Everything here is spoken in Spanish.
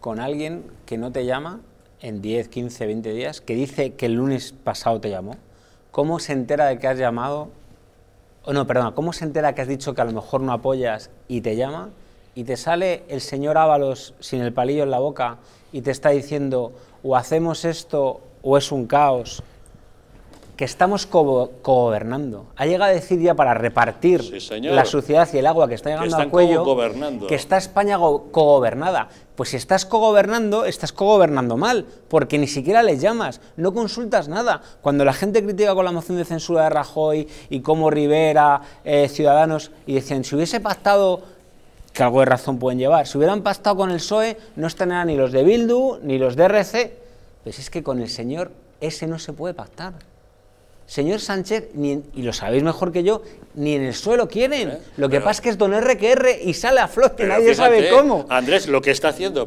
con alguien que no te llama en 10, 15, 20 días, que dice que el lunes pasado te llamó? ¿Cómo se entera de que has llamado? O no, perdona, ¿cómo se entera que has dicho que a lo mejor no apoyas y te llama? Y te sale el señor Ábalos sin el palillo en la boca y te está diciendo o hacemos esto o es un caos que estamos cogobernando. ha llegado a decir ya para repartir la suciedad y el agua que está llegando al cuello, que está España cogobernada. Pues si estás cogobernando, estás cogobernando mal, porque ni siquiera le llamas, no consultas nada. Cuando la gente critica con la moción de censura de Rajoy y como Rivera, eh, Ciudadanos, y decían, si hubiese pactado que algo de razón pueden llevar. Si hubieran pactado con el PSOE, no estarían ni los de Bildu, ni los de RC. Pues es que con el señor ese no se puede pactar. Señor Sánchez, ni y lo sabéis mejor que yo, ni en el suelo quieren. Eh, lo que pasa es que es don R y sale a flote, nadie sabe cómo. Andrés, lo que está haciendo.